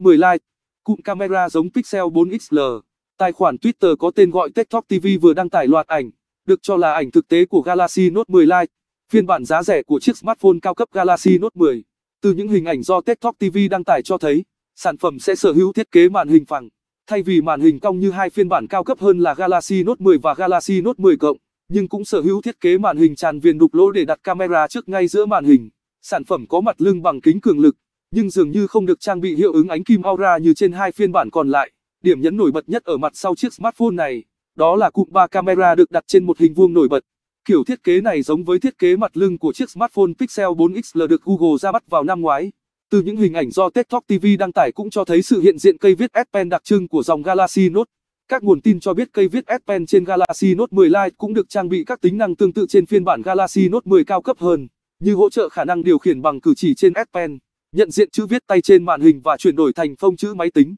10 like. Cụm camera giống Pixel 4XL. Tài khoản Twitter có tên gọi TikTok TV vừa đăng tải loạt ảnh, được cho là ảnh thực tế của Galaxy Note 10 Lite, phiên bản giá rẻ của chiếc smartphone cao cấp Galaxy Note 10. Từ những hình ảnh do TikTok TV đăng tải cho thấy, sản phẩm sẽ sở hữu thiết kế màn hình phẳng, thay vì màn hình cong như hai phiên bản cao cấp hơn là Galaxy Note 10 và Galaxy Note 10 cộng, nhưng cũng sở hữu thiết kế màn hình tràn viền đục lỗ để đặt camera trước ngay giữa màn hình. Sản phẩm có mặt lưng bằng kính cường lực nhưng dường như không được trang bị hiệu ứng ánh kim aura như trên hai phiên bản còn lại. Điểm nhấn nổi bật nhất ở mặt sau chiếc smartphone này, đó là cụm ba camera được đặt trên một hình vuông nổi bật. Kiểu thiết kế này giống với thiết kế mặt lưng của chiếc smartphone Pixel 4XL được Google ra mắt vào năm ngoái. Từ những hình ảnh do TED TV đăng tải cũng cho thấy sự hiện diện cây viết S Pen đặc trưng của dòng Galaxy Note. Các nguồn tin cho biết cây viết S Pen trên Galaxy Note 10 Lite cũng được trang bị các tính năng tương tự trên phiên bản Galaxy Note 10 cao cấp hơn, như hỗ trợ khả năng điều khiển bằng cử chỉ trên S Pen nhận diện chữ viết tay trên màn hình và chuyển đổi thành phông chữ máy tính